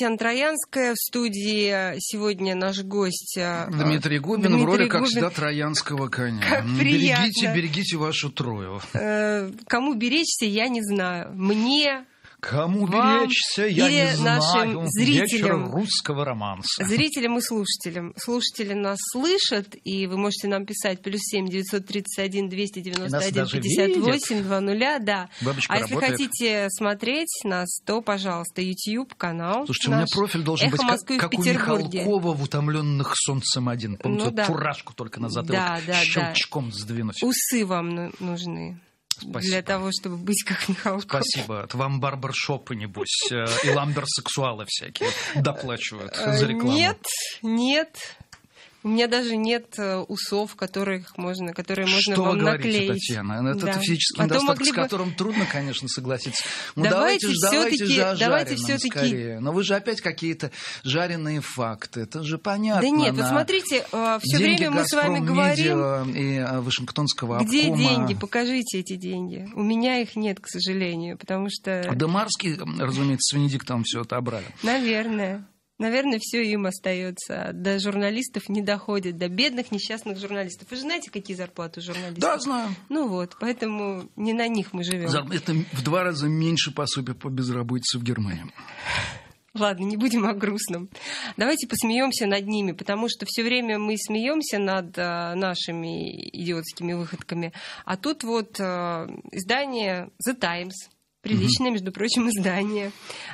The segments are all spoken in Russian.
Татьяна Троянская. В студии сегодня наш гость э, Дмитрий э, Губин Дмитрий в роли, Губин. как всегда, троянского коня. Как приятно. Ну, берегите, берегите вашу Трою. Э, кому беречься, я не знаю. Мне Кому Вам беречься, я или не знаю. нашим зрителям. Вечер русского романса. Зрителям и слушателям. Слушатели нас слышат, и вы можете нам писать плюс семь девятьсот тридцать один двести девяносто один пятьдесят восемь два нуля, да. Бабочка а работает. если хотите смотреть нас, то, пожалуйста, YouTube канал. Слушайте, наш. у меня профиль должен Эхо быть как, как у Михалкова в утомленных солнцем один. Помните, ну, да. фуражку только на затылок да, да, щелчком да. сдвинуть. Усы вам нужны. Спасибо. для того, чтобы быть как Михалков. Спасибо. Это вам барбершопы, небось, э, и ламберсексуалы всякие доплачивают за рекламу. Э, нет, нет. У меня даже нет э, усов, которых можно, которые можно Что вам вы говорите, наклеить. Татьяна? Ну, это да. физический а недостаток, с которым бы... трудно, конечно, согласиться. Ну, давайте, давайте же, давайте же давайте все-таки... скорее. Но вы же опять какие-то жареные факты. Это же понятно. Да нет, на... вот смотрите, э, все время мы с вами говорим... и э, Вашингтонского обкома. Где деньги? Покажите эти деньги. У меня их нет, к сожалению, потому что... Демарский, разумеется, с Венедиктом все отобрали. Наверное наверное, все им остается. До журналистов не доходит, до бедных несчастных журналистов. Вы же знаете, какие зарплаты у журналистов? Да, знаю. Ну вот, поэтому не на них мы живем. Это в два раза меньше пособия по безработице в Германии. Ладно, не будем о грустном. Давайте посмеемся над ними, потому что все время мы смеемся над э, нашими идиотскими выходками. А тут вот э, издание The Times Приличное, угу. между прочим, издание.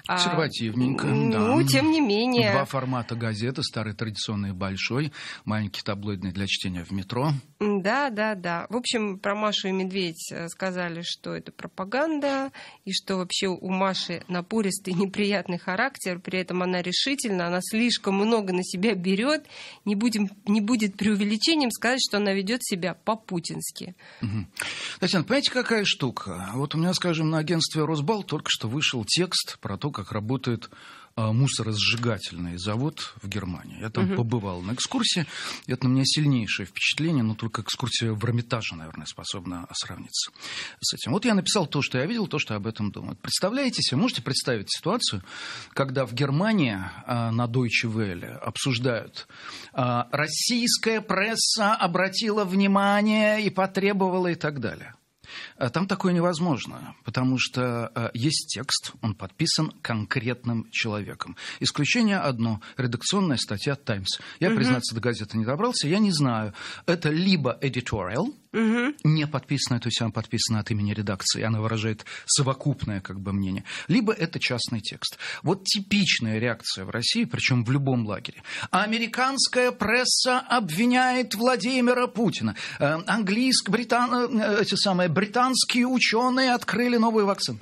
А, Консервативненько, а, да. Ну, тем не менее. Два формата газеты, старый традиционный большой, маленький таблоидный для чтения в метро. Да, да, да. В общем, про Машу и Медведь э, сказали, что это пропаганда, и что вообще у Маши напористый неприятный характер, при этом она решительна, она слишком много на себя берет. Не, будем, не будет преувеличением сказать, что она ведет себя по-путински. Угу. Татьяна, понимаете, какая штука? Вот у меня, скажем, на агентстве Росбал только что вышел текст про то, как работает а, мусоросжигательный завод в Германии. Я там угу. побывал на экскурсии. Это на меня сильнейшее впечатление, но только экскурсия в Эрмитаже, наверное, способна сравниться с этим. Вот я написал то, что я видел, то, что об этом думаю. Представляете себе, можете представить ситуацию, когда в Германии а, на Deutsche Welle обсуждают а, «российская пресса обратила внимание и потребовала» и так далее – Э, там такое невозможно, потому что э, есть текст, он подписан конкретным человеком. Исключение одно – редакционная статья «Таймс». Я, признаться, до газеты не добрался, я не знаю. Это либо editorial – угу. не подписанная, то есть она подписана от имени редакции, она выражает совокупное как бы мнение, либо это частный текст. Вот типичная реакция в России, причем в любом лагере. Американская пресса обвиняет Владимира Путина. Э, английск, британ, э, эти самые британские ученые открыли новую вакцину.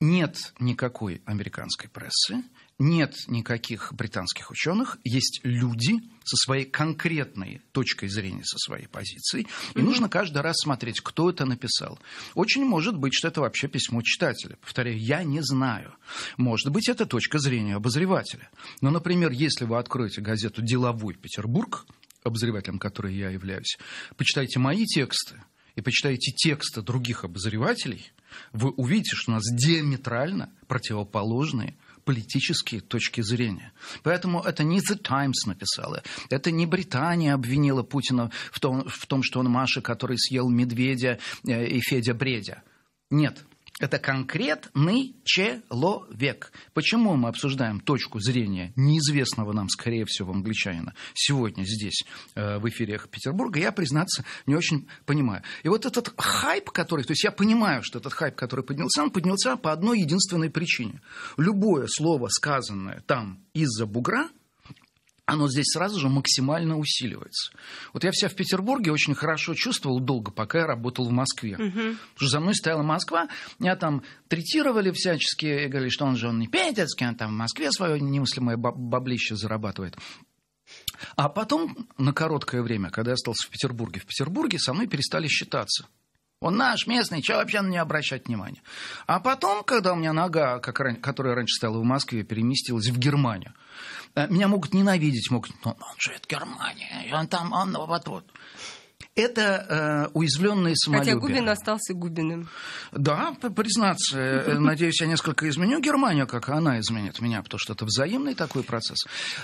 Нет никакой американской прессы, нет никаких британских ученых, есть люди со своей конкретной точкой зрения, со своей позицией. И mm-hmm. нужно каждый раз смотреть, кто это написал. Очень может быть, что это вообще письмо читателя. Повторяю, я не знаю. Может быть, это точка зрения обозревателя. Но, например, если вы откроете газету «Деловой Петербург», обозревателем которой я являюсь, почитайте мои тексты и почитайте тексты других обозревателей, вы увидите, что у нас диаметрально противоположные – политические точки зрения. Поэтому это не The Times написала, это не Британия обвинила Путина в том, в том что он Маша, который съел медведя э, и Федя Бредя. Нет, это конкретный человек. Почему мы обсуждаем точку зрения неизвестного нам, скорее всего, англичанина сегодня здесь, э, в эфире Петербурга, я, признаться, не очень понимаю. И вот этот хайп, который... То есть я понимаю, что этот хайп, который поднялся, он поднялся по одной единственной причине. Любое слово, сказанное там из-за бугра – оно здесь сразу же максимально усиливается. Вот я себя в Петербурге очень хорошо чувствовал долго, пока я работал в Москве. Угу. Потому что за мной стояла Москва, меня там третировали всячески, и говорили, что он же он не питерский, он там в Москве свое немыслимое баблище зарабатывает. А потом, на короткое время, когда я остался в Петербурге, в Петербурге со мной перестали считаться. Он наш, местный, чего вообще на не обращать внимания? А потом, когда у меня нога, как, которая раньше стояла в Москве, переместилась в Германию, Э, меня могут ненавидеть, могут, ну, он живет в Германии, и он там, он вот вот. Это э, уязвленные самолюбие. Хотя Губин остался Губиным. Да, признаться. Э, надеюсь, я несколько изменю Германию, как она изменит меня, потому что это взаимный такой процесс.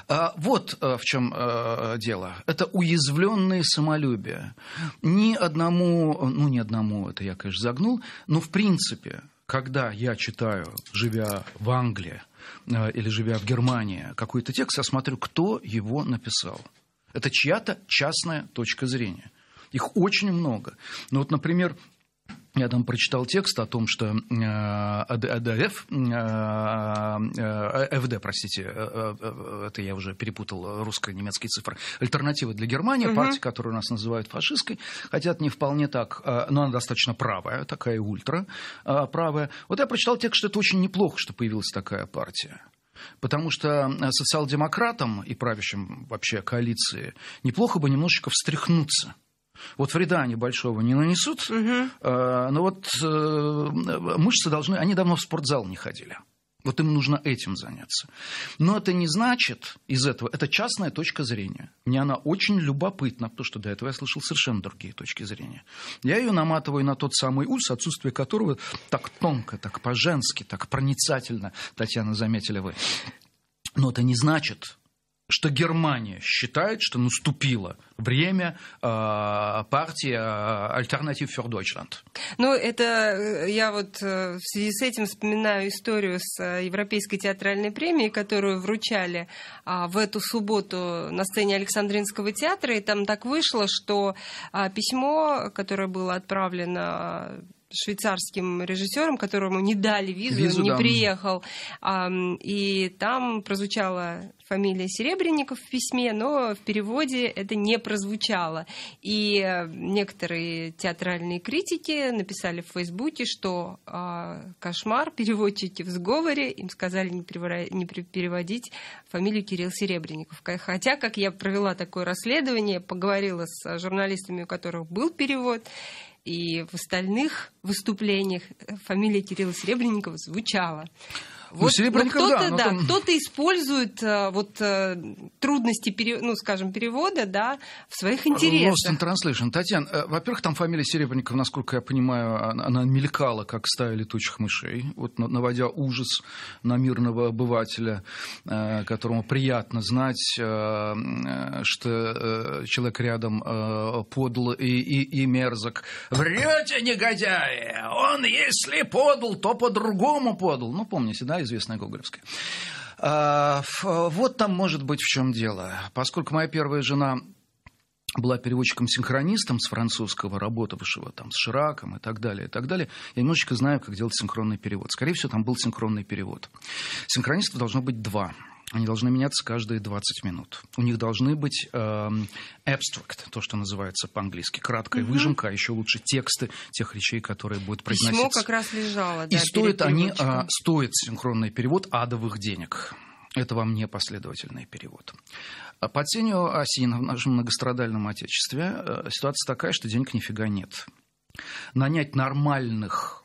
А, вот э, в чем э, дело. Это уязвленные самолюбие. Ни одному, ну, ни одному, это я, конечно, загнул, но в принципе, когда я читаю, живя в Англии, Э, или живя в Германии какой-то текст, я смотрю, кто его написал. Это чья-то частная точка зрения. Их очень много. Ну вот, например, я там прочитал текст о том, что АДФ, э, э, э, ФД, простите, это я уже перепутал русско-немецкие цифры, альтернатива для Германии, угу. партия, которую у нас называют фашистской, хотят не вполне так, но она достаточно правая, такая ультра правая. Вот я прочитал текст, что это очень неплохо, что появилась такая партия. Потому что социал-демократам и правящим вообще коалиции неплохо бы немножечко встряхнуться – вот вреда они большого не нанесут, угу. э, но вот э, мышцы должны... Они давно в спортзал не ходили. Вот им нужно этим заняться. Но это не значит из этого, это частная точка зрения. Мне она очень любопытна, потому что до этого я слышал совершенно другие точки зрения. Я ее наматываю на тот самый ус, отсутствие которого так тонко, так по-женски, так проницательно, Татьяна, заметили вы. Но это не значит, что Германия считает, что наступило время э, партии э, «Альтернатив für Deutschland». Ну, это э, я вот э, в связи с этим вспоминаю историю с Европейской театральной премией, которую вручали а, в эту субботу на сцене Александринского театра, и там так вышло, что а, письмо, которое было отправлено швейцарским режиссером, которому не дали визу, визу не да. приехал. И там прозвучала фамилия Серебренников в письме, но в переводе это не прозвучало. И э, некоторые театральные критики написали в Фейсбуке, что а, кошмар, переводчики в сговоре, им сказали не, переводить фамилию Кирилл Серебренников. Хотя, как я провела такое расследование, поговорила с журналистами, у которых был перевод, и в остальных выступлениях фамилия Кирилла Серебренникова звучала. Вот, ну, вот кто-то, да, да там... кто-то использует э, вот э, трудности, ну, скажем, перевода, да, в своих э, интересах. Lost in Translation. Татьяна, во-первых, там фамилия Серебренникова, насколько я понимаю, она, она мелькала, как стая летучих мышей, вот наводя ужас на мирного обывателя, которому приятно знать, что человек рядом подл и, и, и мерзок. Врете, негодяи! Он, если подл, то по-другому подл. Ну, помните, да? да, известная гоголевская. А, вот там может быть в чем дело. Поскольку моя первая жена была переводчиком-синхронистом с французского, работавшего там с Шираком и так далее, и так далее. Я немножечко знаю, как делать синхронный перевод. Скорее всего, там был синхронный перевод. Синхронистов должно быть два. Они должны меняться каждые 20 минут. У них должны быть э, abstract, то, что называется по-английски, краткая угу. выжимка, а еще лучше тексты тех речей, которые будут произноситься. Письмо как раз лежало, да, И стоит они, э, стоит синхронный перевод адовых денег. Это вам не последовательный перевод. А по тенью оси в нашем многострадальном отечестве э, ситуация такая, что денег нифига нет. Нанять нормальных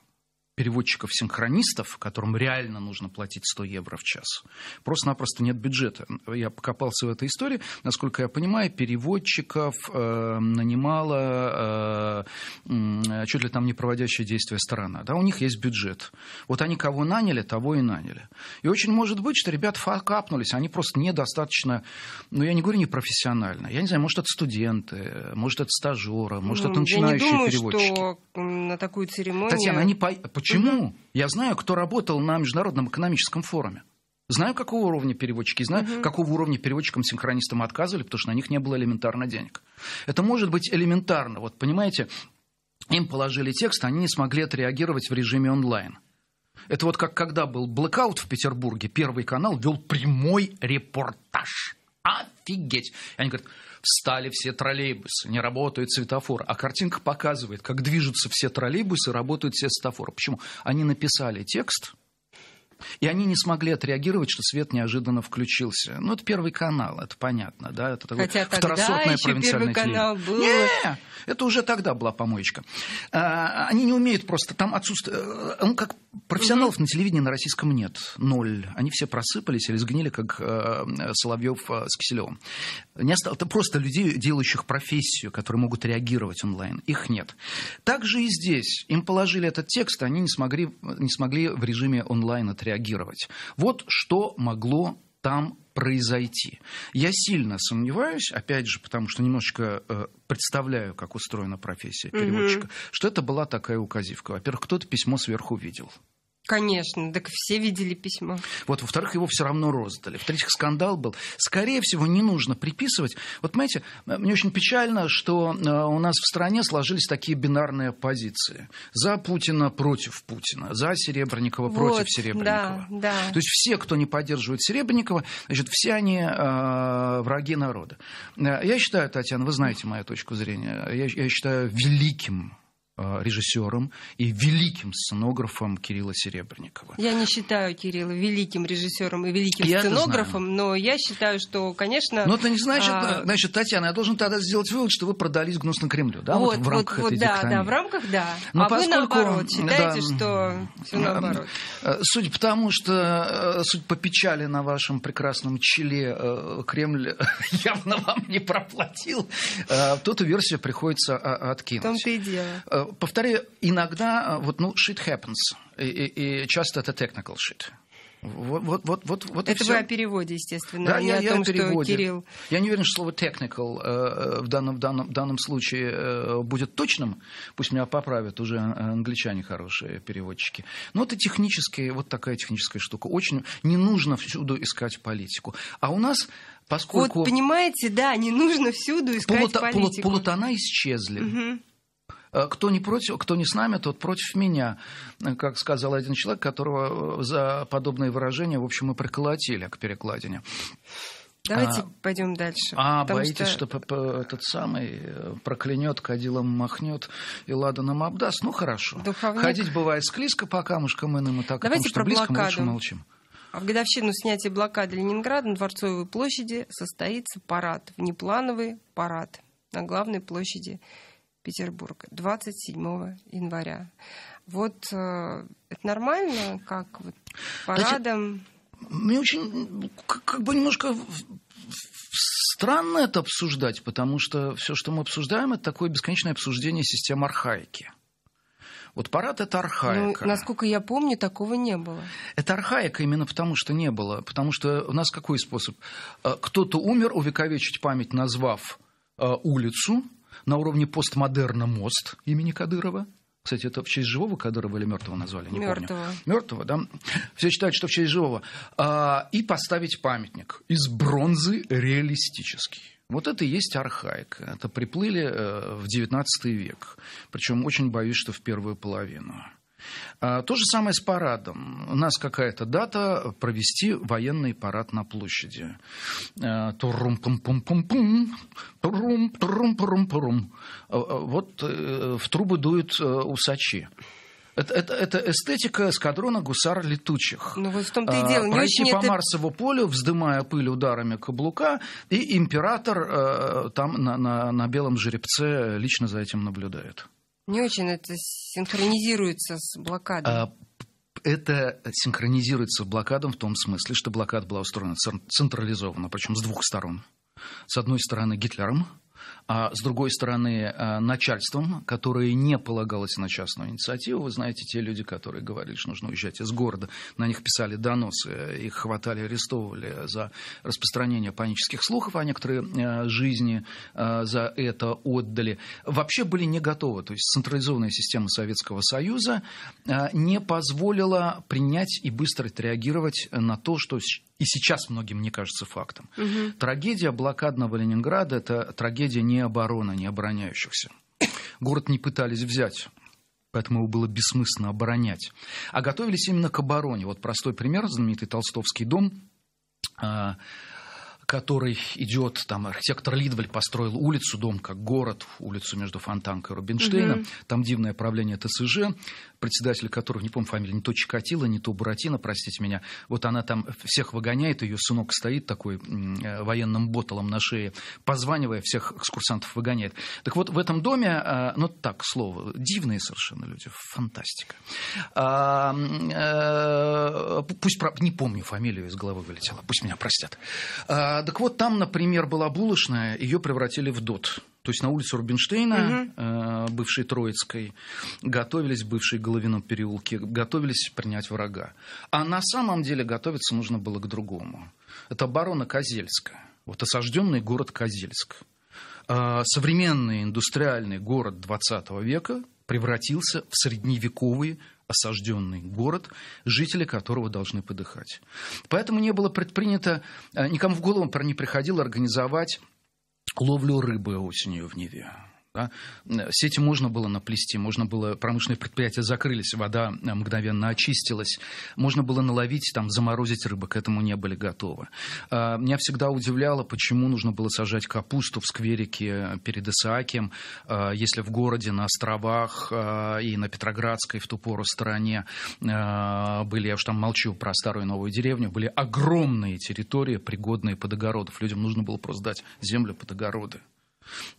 переводчиков-синхронистов, которым реально нужно платить 100 евро в час, просто-напросто нет бюджета. Я покопался в этой истории. Насколько я понимаю, переводчиков э, нанимала э, чуть ли там не проводящая действия сторона. Да? У них есть бюджет. Вот они кого наняли, того и наняли. И очень может быть, что ребята факапнулись, а они просто недостаточно, ну, я не говорю не профессионально. Я не знаю, может, это студенты, может, это стажеры, может, это начинающие ну, я не думаю, переводчики. Что на такую церемонию... Татьяна, они по... почему? Почему? Угу. Я знаю, кто работал на Международном экономическом форуме. Знаю, какого уровня переводчики, знаю, угу. какого уровня переводчикам-синхронистам отказывали, потому что на них не было элементарно денег. Это может быть элементарно. Вот понимаете, им положили текст, они не смогли отреагировать в режиме онлайн. Это вот как когда был блэкаут в Петербурге, Первый канал вел прямой репортаж Офигеть! И они говорят, встали все троллейбусы, не работают светофоры. А картинка показывает, как движутся все троллейбусы, работают все светофоры. Почему? Они написали текст, и они не смогли отреагировать, что свет неожиданно включился. Ну, это первый канал, это понятно, да? Это такой Хотя второсортное еще провинциальное первый канал был. Не, это уже тогда была помоечка. А, они не умеют просто, там отсутствует. Э, ну, как профессионалов угу. на телевидении на российском нет, ноль. Они все просыпались или сгнили, как э, Соловьев э, с Киселевым. Не осталось, это просто людей, делающих профессию, которые могут реагировать онлайн. Их нет. Так же и здесь. Им положили этот текст, они не смогли, не смогли в режиме онлайн отреагировать отреагировать. Вот что могло там произойти. Я сильно сомневаюсь, опять же, потому что немножечко э, представляю, как устроена профессия переводчика, mm что это была такая указивка. Во-первых, кто-то письмо сверху видел. Конечно, так все видели письмо. Вот, во-вторых, его все равно роздали. В-третьих, скандал был. Скорее всего, не нужно приписывать. Вот, понимаете, э, мне очень печально, что э, у нас в стране сложились такие бинарные позиции. За Путина против Путина, за Серебренникова вот, против Серебренникова. Да, да. То есть все, кто не поддерживает Серебренникова, значит, все они э, враги народа. Э, я считаю, Татьяна, вы знаете мою точку зрения, я, я считаю великим Э, режиссером и великим сценографом Кирилла Серебренникова. Я не считаю Кирилла великим режиссером и великим я сценографом, но я считаю, что, конечно... Но это не значит, а... значит, Татьяна, я должен тогда сделать вывод, что вы продались гнусно Кремлю, да? Вот, вот в рамках вот, этой да, да, в рамках, да. Но а поскольку... вы наоборот считаете, да, что все э, наоборот. Э, судя потому что, судя по печали на вашем прекрасном челе, Кремль явно вам не проплатил, тут версию приходится откинуть. В том-то и дело повторяю, иногда э, вот, ну, shit happens. И, и, и часто это technical shit. Вот, вот, вот, вот, это вы о переводе, естественно, да, а не я, о том, о переводе. что Кирилл... Я не уверен, что слово technical э, э, в данном, в данном, в данном случае э, будет точным. Пусть меня поправят уже э, англичане хорошие переводчики. Но это технические, вот такая техническая штука. Очень не нужно всюду искать политику. А у нас поскольку... Вот понимаете, да, не нужно всюду искать полута, политику. Полутона исчезли. Угу. «Э, кто не против, кто не с нами, тот против меня, э, как сказал один человек, которого э, за подобные выражения, в общем, мы приколотили к перекладине. Давайте а, пойдем дальше. А, боитесь, что, что этот самый проклянет, кадилом махнет и ладаном обдаст? Ну, хорошо. Духовник. Ходить бывает склизко по камушкам иным и так, Давайте потому что про близко блокаду. лучше молчим. А в годовщину снятия блокады Ленинграда на Дворцовой площади состоится парад, внеплановый парад на главной площади Петербург 27 января. Вот э, это нормально, как вот парадом? Кстати, мне очень как, как бы немножко странно это обсуждать, потому что все, что мы обсуждаем, это такое бесконечное обсуждение системы архаики. Вот парад это архаика. Ну, насколько я помню, такого не было. Это архаика именно потому, что не было. Потому что у нас какой способ? Э, кто-то умер, увековечить память, назвав э, улицу, на уровне постмодерна мост имени Кадырова. Кстати, это в честь живого Кадырова или мертвого назвали? Не мертвого. помню. Мертвого, да. Все считают, что в честь живого. А, и поставить памятник из бронзы реалистический. Вот это и есть архаик. Это приплыли э, в XIX век. Причем очень боюсь, что в первую половину. А, то же самое с парадом. У нас какая-то дата провести военный парад на площади. А, турум пум пум пум пум турум турум а, Вот э, в трубы дуют э, усачи. Это, это, это эстетика эскадрона гусар летучих. Ну вот в том-то и дело. Пройти очень по это... Марсову полю, вздымая пыль ударами каблука, и император э, там на, на, на белом жеребце лично за этим наблюдает. Не очень это синхронизируется с блокадой. А, это синхронизируется с блокадом в том смысле, что блокада была устроена централизованно, причем с двух сторон. С одной стороны Гитлером, а с другой стороны э, начальством, которое не полагалось на частную инициативу. Вы знаете, те люди, которые говорили, что нужно уезжать из города, на них писали доносы, их хватали, арестовывали за распространение панических слухов, а некоторые э, жизни э, за это отдали. Вообще были не готовы. То есть централизованная система Советского Союза не позволила принять и быстро отреагировать на то, что и сейчас многим, мне кажется, фактом. Угу. Трагедия блокадного Ленинграда – это трагедия не обороны, не обороняющихся. Город не пытались взять поэтому его было бессмысленно оборонять. А готовились именно к обороне. Вот простой пример, знаменитый Толстовский дом, а, которой идет, там архитектор Лидваль построил улицу, дом как город, улицу между Фонтанкой и Рубинштейном, угу. там дивное правление ТСЖ, председатель которого, не помню фамилию, не то Чикатило, не то Буратино, простите меня, вот она там всех выгоняет, ее сынок стоит такой э, военным ботолом на шее, позванивая, всех экскурсантов выгоняет. Так вот, в этом доме, а, ну так, слово, дивные совершенно люди, фантастика. А, э, пусть, не помню фамилию из головы вылетела, пусть меня простят. А, а, так вот, там, например, была булочная, ее превратили в дот. То есть на улицу Рубинштейна, угу. бывшей Троицкой, готовились бывшие Головином переулке готовились принять врага. А на самом деле готовиться нужно было к другому. Это оборона Козельска. Вот осажденный город Козельск. А, современный индустриальный город 20 века превратился в средневековый осажденный город, жители которого должны подыхать. Поэтому не было предпринято, э, никому в голову не приходило организовать ловлю рыбы осенью в Неве. Да? Э, сети можно было наплести, можно было, промышленные предприятия закрылись, вода э, мгновенно очистилась, можно было наловить, там, заморозить рыбу, к этому не были готовы. Э, меня всегда удивляло, почему нужно было сажать капусту в скверике перед Исаакием, если в городе, на островах и на Петроградской в ту пору стороне были, я уж там молчу про старую и новую деревню, были огромные территории, пригодные под огородов. Людям нужно было просто дать землю под огороды.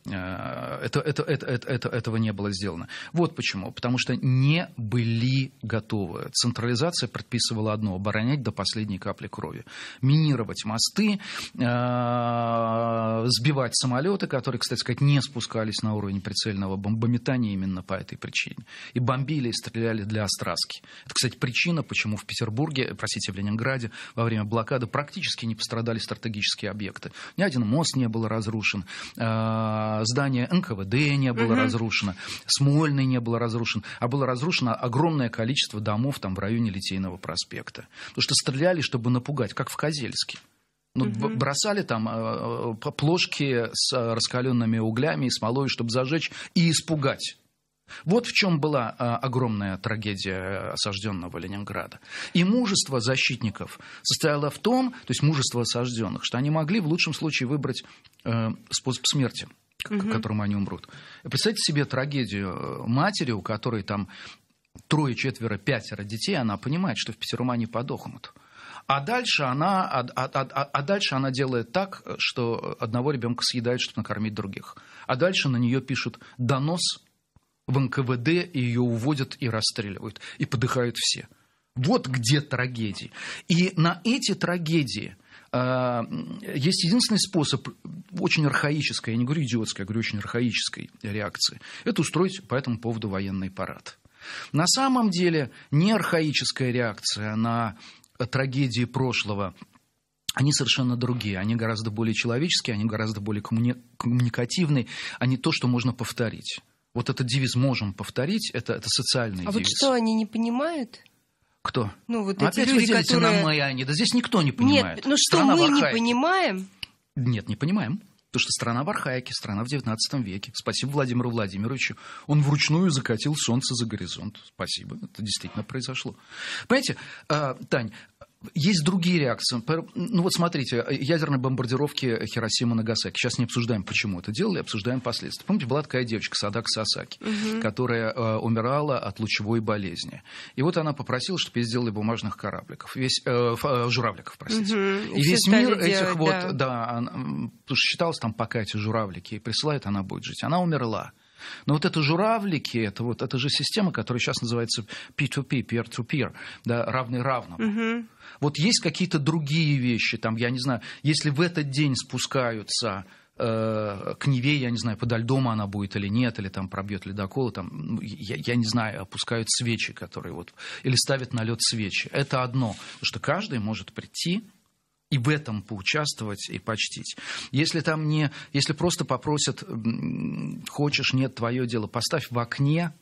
Э, это, это, это, это, это, этого не было сделано. Вот почему. Потому что не были готовы. Централизация предписывала одно – оборонять до последней капли крови. Минировать мосты, э, сбивать самолеты, которые, кстати сказать, не спускались на уровень прицельного бомбометания именно по этой причине. И бомбили, и стреляли для остраски. Это, кстати, причина, почему в Петербурге, простите, в Ленинграде во время блокады практически не пострадали стратегические объекты. Ни один мост не был разрушен. Э, а, здание НКВД не было угу. разрушено, Смольный не было разрушен, а было разрушено огромное количество домов там в районе Литейного проспекта. Потому что стреляли, чтобы напугать, как в Козельске. Ну, угу. бросали там э, плошки с раскаленными углями и смолой, чтобы зажечь и испугать. Вот в чем была огромная трагедия осажденного Ленинграда. И мужество защитников состояло в том, то есть мужество осажденных, что они могли в лучшем случае выбрать способ смерти угу. к которому они умрут. Представьте себе трагедию матери, у которой там трое, четверо, пятеро детей, она понимает, что в Петербурге подохнут. А дальше, она, а, а, а, а дальше она делает так, что одного ребенка съедает, чтобы накормить других. А дальше на нее пишут донос в НКВД, ее уводят и расстреливают, и подыхают все. Вот где трагедии. И на эти трагедии э, есть единственный способ очень архаической, я не говорю идиотской, я говорю очень архаической реакции. Это устроить по этому поводу военный парад. На самом деле не архаическая реакция на трагедии прошлого они совершенно другие, они гораздо более человеческие, они гораздо более коммуни... коммуникативные, они то, что можно повторить. Вот этот девиз можем повторить, это, это социальный а девиз. А вот что они не понимают? Кто? Ну, вот Опять а люди, вы делите которые... на мы, они. А да здесь никто не понимает. Нет, ну что страна мы не понимаем? Нет, не понимаем. Потому что страна в архаике, страна в XIX веке. Спасибо Владимиру Владимировичу. Он вручную закатил солнце за горизонт. Спасибо, это действительно произошло. Понимаете, э, Тань, есть другие реакции. Ну вот смотрите, ядерные бомбардировки Хиросимы Нагасаки. Сейчас не обсуждаем, почему это делали, обсуждаем последствия. Помните, была такая девочка, Садака Сасаки, угу. которая э, умирала от лучевой болезни. И вот она попросила, чтобы ей сделали бумажных корабликов. Весь, э, э журавликов, простите. Угу. И Все весь мир делать, этих вот, да, она, потому что считалось там пока эти журавлики, и она будет жить. Она умерла. Но вот это журавлики, это вот эта же система, которая сейчас называется P2P, peer-to-peer, да, равный равному. Угу. Вот есть какие-то другие вещи, там, я не знаю, если в этот день спускаются э, к Неве, я не знаю, подаль льдом она будет или нет, или там пробьет ледоколы, там, ну, я, я не знаю, опускают свечи, которые вот, или ставят на лед свечи. Это одно, потому что каждый может прийти и в этом поучаствовать и почтить. Если там не, если просто попросят, хочешь, нет, твое дело, поставь в окне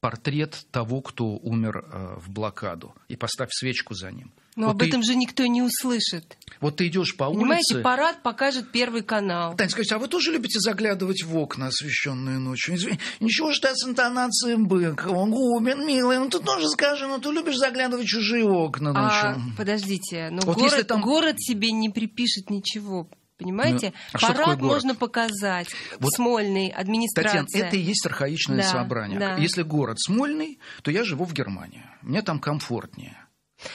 портрет того, кто умер э, в блокаду, и поставь свечку за ним. Но вот об ты... этом же никто не услышит. Вот ты идешь по Понимаете, улице... Понимаете, парад покажет Первый канал. Таня, скажите, а вы тоже любите заглядывать в окна, освещенные ночью? Извини, ничего, что я с интонацией бык. Губин, милый, ну ты тоже скажи, ну ты любишь заглядывать в чужие окна а, ночью. А, подождите, но вот город, там... город себе не припишет ничего. Понимаете? Ну, а Парад можно показать. Вот, Смольный, администрация. Татьяна, это и есть архаичное да, собрание. Да. Если город Смольный, то я живу в Германии. Мне там комфортнее.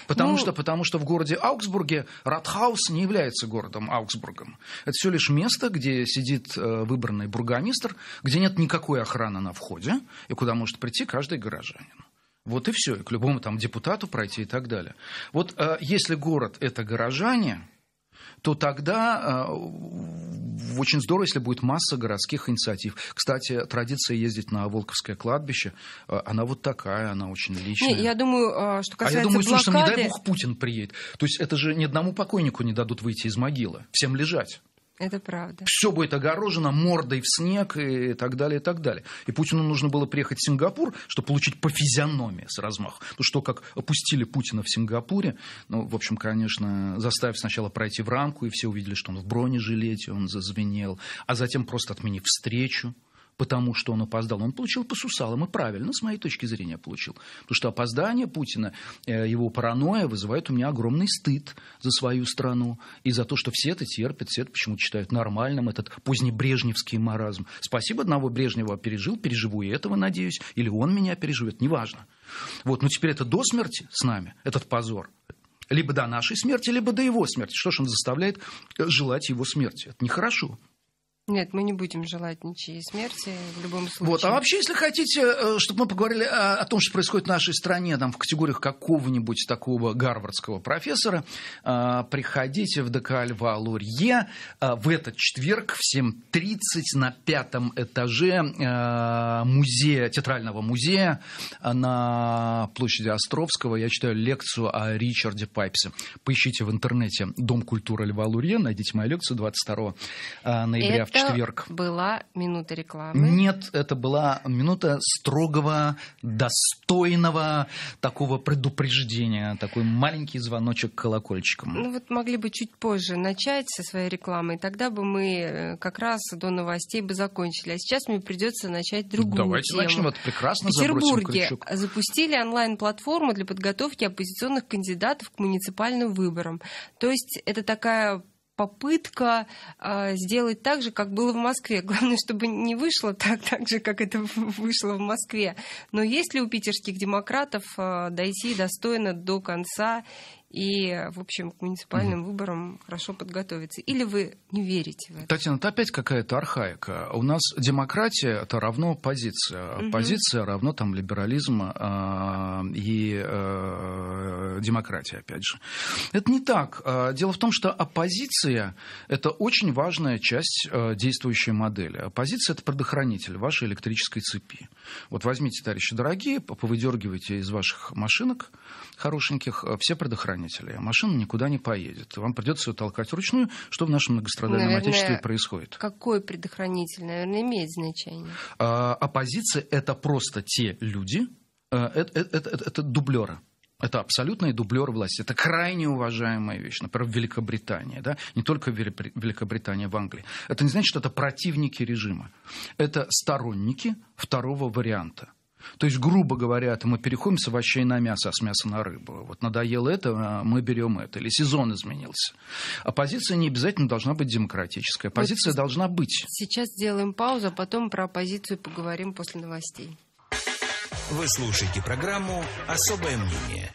Потому, ну... что, потому что в городе Аугсбурге Ратхаус не является городом Аугсбургом. Это все лишь место, где сидит э, выбранный бургомистр, где нет никакой охраны на входе, и куда может прийти каждый горожанин. Вот и все, и к любому там депутату пройти и так далее. Вот э, если город это горожане, то тогда э, очень здорово, если будет масса городских инициатив. Кстати, традиция ездить на Волковское кладбище, э, она вот такая, она очень личная. Не, я думаю, э, что касается А я думаю, блокады... слушай, ну не дай бог Путин приедет. То есть это же ни одному покойнику не дадут выйти из могилы. Всем лежать. Это правда. Все будет огорожено мордой в снег и так далее, и так далее. И Путину нужно было приехать в Сингапур, чтобы получить по физиономии с размаху. То что как опустили Путина в Сингапуре, ну, в общем, конечно, заставив сначала пройти в рамку, и все увидели, что он в бронежилете, он зазвенел, а затем просто отменив встречу потому что он опоздал. Он получил по сусалам, и правильно, с моей точки зрения, получил. Потому что опоздание Путина, э, его паранойя вызывает у меня огромный стыд за свою страну и за то, что все это терпят, все это почему-то считают нормальным, этот позднебрежневский маразм. Спасибо, одного Брежнева пережил, переживу и этого, надеюсь, или он меня переживет, неважно. Вот, но ну теперь это до смерти с нами, этот позор либо до нашей смерти, либо до его смерти. Что ж он заставляет э, желать его смерти? Это нехорошо. Нет, мы не будем желать ничьей смерти в любом случае. Вот, а вообще, если хотите, э, чтобы мы поговорили о, о том, что происходит в нашей стране, там, в категориях какого-нибудь такого гарвардского профессора, э, приходите в ДК Льва Лурье э, в этот четверг в 7.30 на пятом этаже музея, театрального музея на площади Островского. Я читаю лекцию о Ричарде Пайпсе. Поищите в интернете Дом культуры Льва Лурье, найдите мою лекцию 22 ноября Это четверг. была минута рекламы? Нет, это была минута строгого, достойного такого предупреждения, такой маленький звоночек колокольчиком. Ну вот могли бы чуть позже начать со своей рекламы, и тогда бы мы э, как раз до новостей бы закончили. А сейчас мне придется начать другую Давайте тему. начнем, это прекрасно В Петербурге запустили онлайн-платформу для подготовки оппозиционных кандидатов к муниципальным выборам. То есть это такая попытка а, сделать так же, как было в Москве. Главное, чтобы не вышло так, так же, как это вышло в Москве. Но есть ли у питерских демократов а, дойти достойно до конца и, в общем, к муниципальным выборам хорошо подготовиться. Или вы не верите в это? Татьяна, это опять какая-то архаика. У нас демократия это равно позиция. mm Позиция равно там либерализм а, и э, демократия, опять же. Это не так. А, дело в том, что оппозиция это очень важная часть э, действующей модели. Оппозиция это предохранитель вашей электрической цепи. Вот возьмите, товарищи дорогие, повыдергивайте из ваших машинок хорошеньких э, все предохранители предохранителя, а машина никуда не поедет. Вам придется ее толкать вручную, что в нашем многострадальном Наверное, отечестве происходит. Какой предохранитель, наверное, имеет значение? А, оппозиция это просто те люди, это, это, это, э, э, это дублеры. Это абсолютный дублер власти. Это крайне уважаемая вещь. Например, в Великобритании. Да? Не только в Великобритании, в Англии. Это не значит, что это противники режима. Это сторонники второго варианта. То есть, грубо говоря, мы переходим с овощей на мясо, а с мяса на рыбу. Вот надоело это, а мы берем это. Или сезон изменился. Оппозиция не обязательно должна быть демократическая. Оппозиция вот должна быть. Сейчас сделаем паузу, а потом про оппозицию поговорим после новостей. Вы слушаете программу «Особое мнение».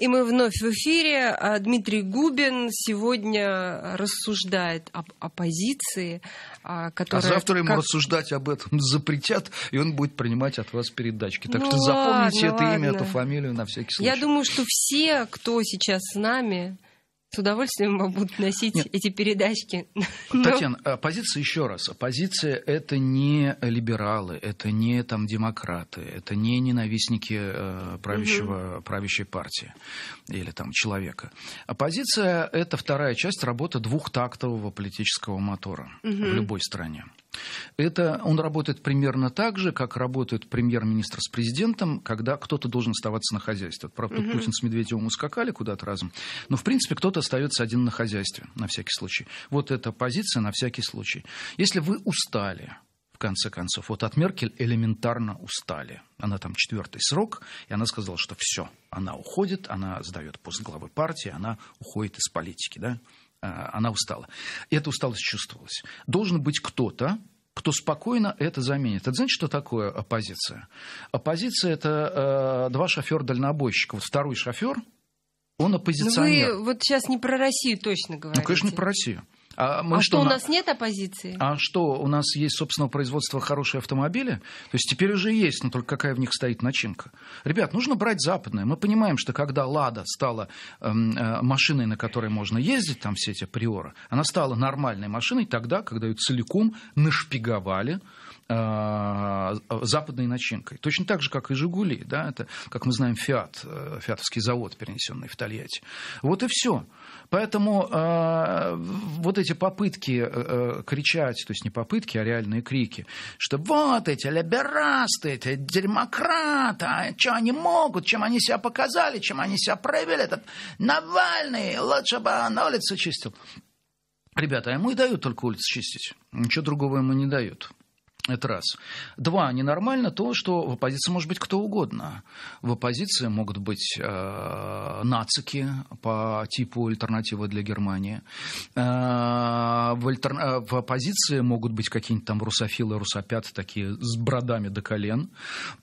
И мы вновь в эфире. А, Дмитрий Губин сегодня рассуждает об оппозиции, а, а которая... А завтра ему как... рассуждать об этом запретят, и он будет принимать от вас передачки. Так ну, что запомните ладно, это ладно. имя, эту фамилию на всякий случай. Я думаю, что все, кто сейчас с нами, с удовольствием будут носить Нет. эти передачки. Татьяна, Но... А оппозиция еще раз. Оппозиция – это не либералы, это не там, демократы, это не ненавистники э, правящего, угу. правящей партии или там, человека. Оппозиция а – это вторая часть работы двухтактового политического мотора угу. в любой стране. Это он работает примерно так же, как работает премьер-министр с президентом, когда кто-то должен оставаться на хозяйстве. Правда, угу. Путин с Медведевым ускакали куда-то разом, но, в принципе, кто-то остается один на хозяйстве, на всякий случай. Вот эта позиция на всякий случай. Если вы устали, в конце концов, вот от Меркель элементарно устали. Она там четвертый срок, и она сказала, что все, она уходит, она сдает пост главы партии, она уходит из политики, да? Э, она устала. И эта усталость чувствовалась. Должен быть кто-то, кто спокойно это заменит. Это знаете, что такое оппозиция? Оппозиция – это э, два шофера-дальнобойщика. Вот второй шофер, он оппозиционер. Но ну, вы вот сейчас не про Россию точно говорите. Ну, конечно, не про Россию. А, мы а что, у нас нет оппозиции? А что, у нас есть собственного производства хорошие автомобили? То есть теперь уже есть, но только какая в них стоит начинка. Ребят, нужно брать западное. Мы понимаем, что когда «Лада» стала эм, э, машиной, на которой можно ездить, там все эти «Приоры», она стала нормальной машиной тогда, когда ее целиком нашпиговали э, западной начинкой. Точно так же, как и «Жигули». Да? Это, как мы знаем, «Фиат», э, «Фиатовский завод», перенесенный в Тольятти. Вот и все. Поэтому э, вот эти попытки э, э, кричать, то есть не попытки, а реальные крики, что вот эти либерасты, эти демократы, а что они могут, чем они себя показали, чем они себя проявили, этот Навальный лучше бы на улице чистил. Ребята, а ему и дают только улицу чистить, ничего другого ему не дают. Это раз. Два. Ненормально то, что в оппозиции может быть кто угодно. В оппозиции могут быть э, нацики по типу альтернативы для Германии. Э, в, альтер... Э, в оппозиции могут быть какие-нибудь там русофилы, русопяты такие с бродами до колен.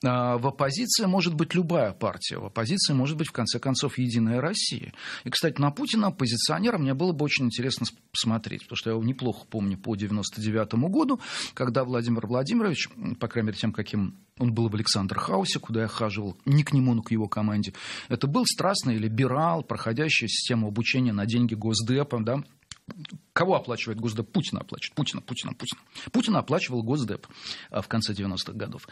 Э, в оппозиции может быть любая партия. В оппозиции может быть, в конце концов, Единая Россия. И, кстати, на Путина оппозиционера мне было бы очень интересно посмотреть, потому что я его неплохо помню по 99 году, когда Владимир Владимирович, по крайней мере, тем, каким он был в Александр Хаусе, куда я хаживал, не к нему, но к его команде. Это был страстный либерал, проходящий систему обучения на деньги Госдепа, да, Кого оплачивает Госдеп? Путина оплачивает. Путина, Путина, Путина. Путина оплачивал Госдеп э, в конце 90-х годов.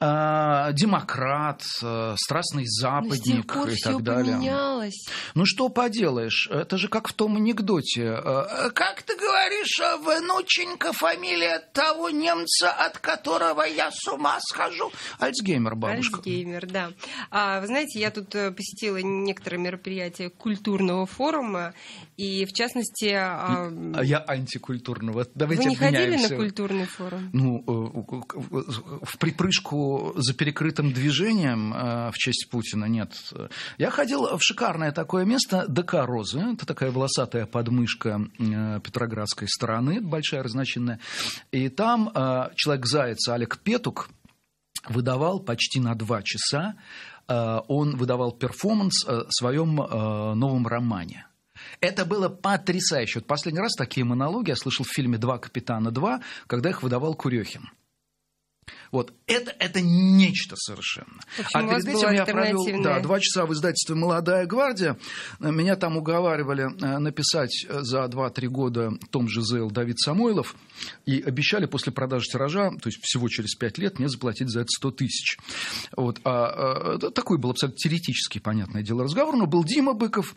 А, демократ, э, страстный ну, западник и так далее. Поменялось. Ну что поделаешь, это же как в том анекдоте. Э, как ты говоришь, внученька фамилия того немца, от которого я с ума схожу? Альцгеймер, бабушка. Альцгеймер, да. А, вы знаете, я тут посетила некоторые мероприятия культурного форума, и в частности а, ну, а я антикультурно. Вот давайте Вы не обменяемся. ходили на культурный форум? Ну, э, в припрыжку за перекрытым движением э, в честь Путина нет. Я ходил в шикарное такое место ДК Розы. Это такая волосатая подмышка э, петроградской стороны, большая разночинная. И там человек-заяц Олег Петук выдавал почти на два часа он выдавал перформанс в своем новом романе это было потрясающе. Вот последний раз такие монологи я слышал в фильме «Два капитана 2», когда их выдавал Курехин. Вот это, это нечто совершенно. Общем, а перед этим я провел да, два часа в издательстве «Молодая гвардия». Меня там уговаривали э, написать э, за 2-3 года том же ЗЛ Давид Самойлов. И обещали после продажи тиража, то есть всего через 5 лет, мне заплатить за это 100 тысяч. Вот. А, а, такой был абсолютно теоретический, понятное дело, разговор. Но был Дима Быков,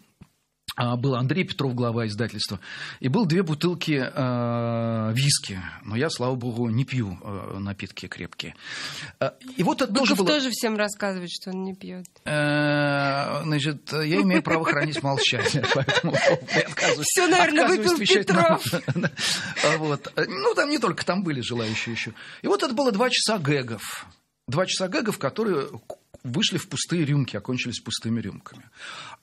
а, был Андрей Петров, глава издательства, и был две бутылки э, виски, но я, слава богу, не пью э, напитки крепкие. и вот это тоже было... тоже всем рассказывает, что он не пьет. Э, значит, я имею право хранить молчание, поэтому я отказываюсь. Все, наверное, выпил Петров. Вот. Э, ну, там не только, там были желающие еще. И вот это было два часа гэгов. Два часа гэгов, которые вышли в пустые рюмки, окончились пустыми рюмками.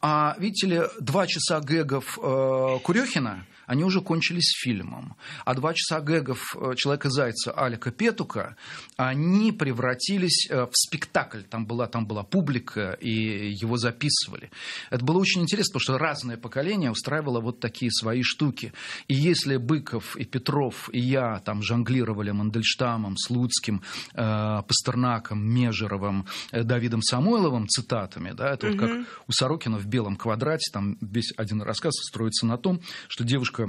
А, видите ли, два часа гэгов э, Курехина они уже кончились фильмом. А два часа гэгов э, «Человека-зайца» Алика Петука, они превратились э, в спектакль. Там была, там была публика, и его записывали. Это было очень интересно, потому что разное поколение устраивало вот такие свои штуки. И если Быков и Петров и я там жонглировали Мандельштамом, Слуцким, э, Пастернаком, Межеровым, Давидом Самойловым цитатами, да, это угу. вот как у Сорокина в «Белом квадрате», там весь один рассказ строится на том, что девушка девушка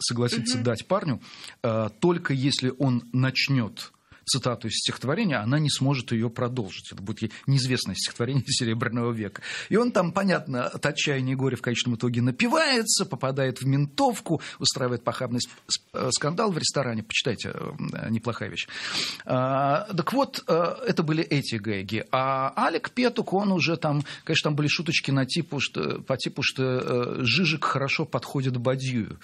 согласится дать парню, э, только если он начнет цитату из стихотворения, она не сможет ее продолжить. Это будет ей неизвестное стихотворение Серебряного века. И он там, понятно, от отчаяния и горя в конечном итоге напивается, попадает в ментовку, устраивает похабный э, скандал в ресторане. Почитайте, э, неплохая вещь. А, так вот, э, это были эти гэги. А Алек Петук, он уже там, конечно, там были шуточки на типу, что, по типу, что Жижик хорошо подходит Бадью.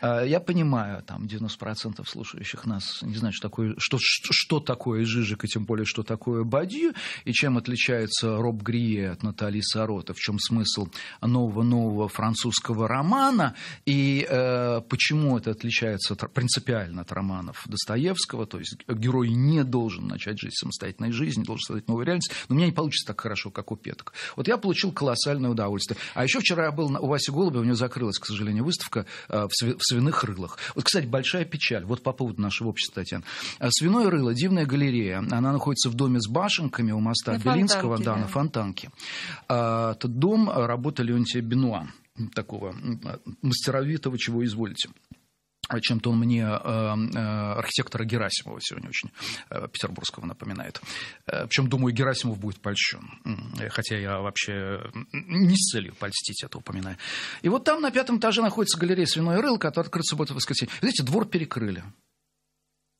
А, я понимаю, там 90% слушающих нас не знают, что такое, что, что, что такое Жижик, и тем более, что такое Бадью, и чем отличается Роб Грие от Натали Сорота? в чем смысл нового-нового французского романа, и э, почему это отличается принципиально от романов Достоевского, то есть герой не должен начать жить самостоятельной жизнью, должен создать новую реальность, но у меня не получится так хорошо, как у Петок. Вот я получил колоссальное удовольствие. А еще вчера я был у Васи Голубя, у него закрылась, к сожалению, выставка э, в, сви- в свиных рылах. Вот, кстати, большая печаль, вот по поводу нашего общества, Татьяна. Э, Свиное рыло говорила, дивная галерея. Она находится в доме с башенками у моста на Белинского, фонтанке, да, да, на Фонтанке. А, этот дом работа Леонтия Бенуа, такого а, мастеровитого, чего изволите а чем-то он мне архитектора Герасимова сегодня очень петербургского напоминает. Причем, думаю, Герасимов будет польщен. Хотя я вообще не с целью польстить это упоминаю. И вот там на пятом этаже находится галерея «Свиной рыл», которая открыта суббота и воскресенье. Видите, двор перекрыли.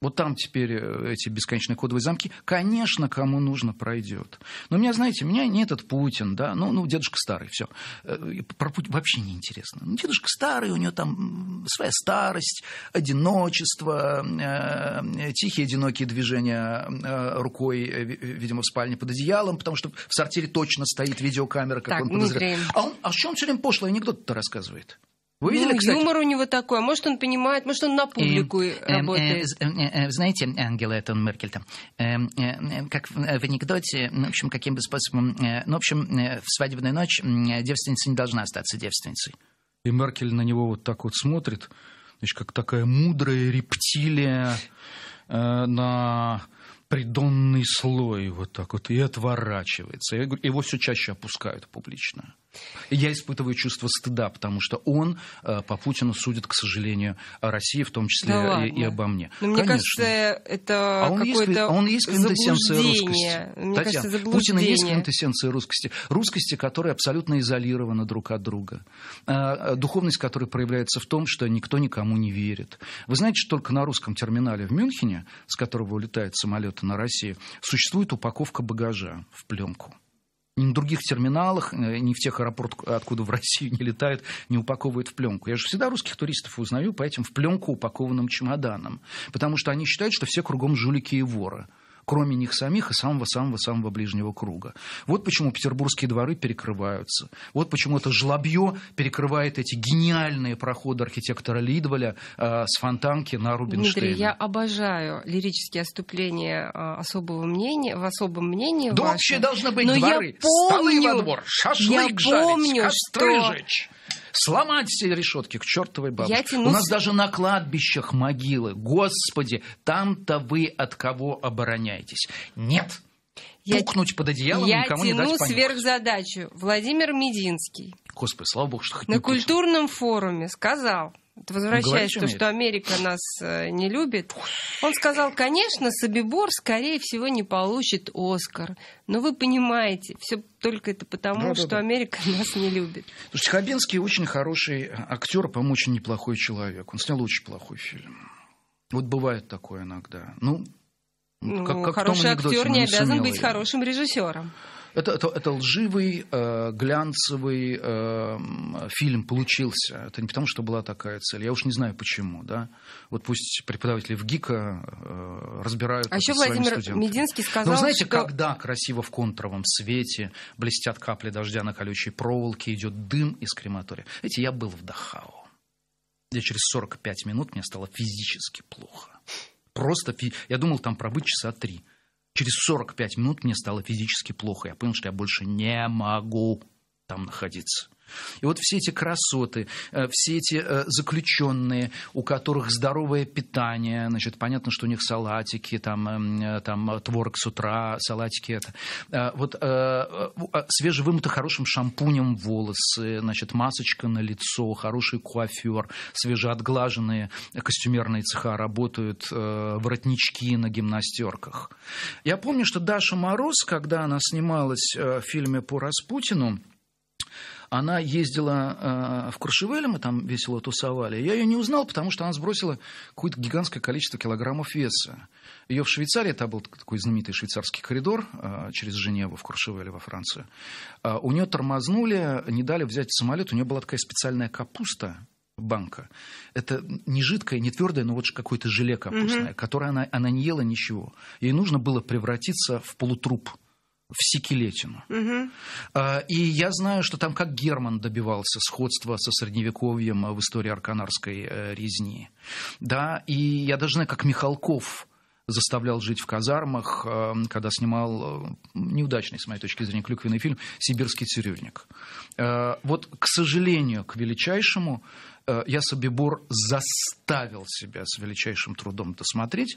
Вот там теперь э, эти бесконечные кодовые замки. Конечно, кому нужно, пройдет. Но меня, знаете, меня не этот Путин, да, ну, ну дедушка старый, все. Э, про Путин вообще не интересно. Ну, дедушка старый, у него там своя старость, одиночество, э, тихие одинокие движения э, рукой, э, видимо, в спальне под одеялом, потому что в сортире точно стоит видеокамера, как так, он подозревает. А, он, а в чем все время пошлый анекдот-то рассказывает? Вы видели, ну, кстати? юмор у него такой, а может, он понимает, может, он на публику и, эм, эм, работает. Эм, э, э, знаете, Ангела Этон Меркель, там, э, э, как в, э, анекдоте, ну, в общем, каким бы способом, э, ну, в общем, э, в свадебную ночь э, девственница не должна остаться девственницей. И Меркель на него вот так вот смотрит, значит, как такая мудрая рептилия э, на придонный слой вот так вот и отворачивается. И его все чаще опускают публично. Я испытываю чувство стыда, потому что он э, по Путину судит, к сожалению, о России, в том числе да и, и обо мне. Но ну, мне кажется, это а он какое-то есть, а он есть квинтэссенция русскости. Мне Татьяна, кажется, Путина есть квинтэссенция русскости. Русскости, которая абсолютно изолирована друг от друга. Э, э, духовность, которая проявляется в том, что никто никому не верит. Вы знаете, что только на русском терминале в Мюнхене, с которого улетает самолеты на Россию, существует упаковка багажа в пленку на других терминалах, э, не в тех аэропортах, откуда в Россию не летают, не упаковывают в пленку. Я же всегда русских туристов узнаю по этим в пленку упакованным чемоданам, потому что они считают, что все кругом жулики и воры кроме них самих и самого-самого-самого ближнего круга. Вот почему петербургские дворы перекрываются. Вот почему это жлобье перекрывает эти гениальные проходы архитектора Лидволя э, с фонтанки на Рубинштейн. Дмитрий, я обожаю лирические отступления э, особого мнения, в особом мнении Да вообще должны быть но дворы. Я помню, Столы во двор, шашлык я помню, костры что... жечь. Сломать все решетки к чертовой бабушке. Я тянусь... У нас даже на кладбищах могилы. Господи, там-то вы от кого обороняетесь? Нет. Я... Пукнуть под одеялом я никому не дать Я тяну сверхзадачу. Владимир Мединский. Господи, слава богу, что хоть На культурном форуме сказал, ты возвращаясь то, тому, что Америка нас э, не любит, он сказал, конечно, Собибор, скорее всего, не получит Оскар. Но вы понимаете, все только это потому, да, что да, Америка нас не любит. Слушайте, Хабенский очень хороший э, актер, по-моему, очень неплохой человек. Он снял очень плохой фильм. Вот бывает такое иногда. Ну, ну как, как хороший актер не, обязан быть хорошим режиссером. Это, это, это лживый, э, глянцевый э, фильм получился. Это не потому, что была такая цель. Я уж не знаю, почему. Да? Вот пусть преподаватели в ГИКа э, разбирают А еще Владимир студентам. Мединский сказал, Но знаете, что... когда красиво в контровом свете блестят капли дождя на колючей проволоке, идет дым из крематория. Знаете, я был в Дахау. Я через 45 минут мне стало физически плохо. Просто фи... я думал там пробыть часа три. Через 45 минут мне стало физически плохо. Я понял, что я больше не могу там находиться. И вот все эти красоты, э, все эти э, заключенные, у которых здоровое питание, значит, понятно, что у них салатики, там, эм, э, там творог с утра, салатики это. Вот свежевымыто хорошим шампунем волосы, значит, масочка на лицо, хороший куафер, свежеотглаженные костюмерные цеха работают, воротнички на гимнастерках. Я помню, что Даша Мороз, когда она снималась в фильме по Распутину, она ездила э, в Куршевеле, мы там весело тусовали. Я ее не узнал, потому что она сбросила какое-то гигантское количество килограммов веса. Ее в Швейцарии, это был такой знаменитый швейцарский коридор э, через Женеву в Куршевеле во Францию. Э, у нее тормознули, не дали взять самолет. У нее была такая специальная капуста, банка. Это не жидкая, не твердая, но вот какое-то желе капустное, угу. которое она, она не ела ничего. Ей нужно было превратиться в полутруп в Секелетину. Угу. А, и я знаю, что там как Герман добивался сходства со Средневековьем а, в истории арканарской э, резни. Да, и я даже знаю, как Михалков заставлял жить в казармах, а, когда снимал э, неудачный, с моей точки зрения, клюквенный фильм «Сибирский цирюльник». Вот, к сожалению, к величайшему, Э, я Собибор заставил себя с величайшим трудом досмотреть,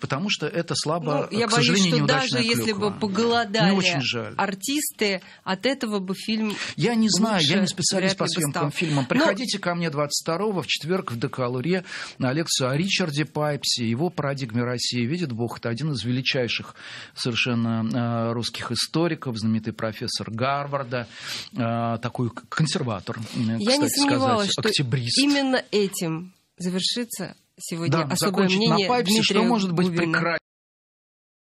потому что это слабо, ну, я э, к боюсь, сожалению, что даже клюква. если бы поголодали очень жаль. артисты, от этого бы фильм Я не знаю, я не специалист по съемкам фильмам. Приходите Но... ко мне 22-го в четверг в Декалуре на лекцию о Ричарде Пайпсе, его парадигме России. Видит Бог, это один из величайших совершенно э, русских историков, знаменитый профессор Гарварда, такой консерватор, я не сомневалась, сказать, октябрь риск. Именно этим завершится сегодня да, особое мнение Дмитрия Губина. Что может быть прекрасно?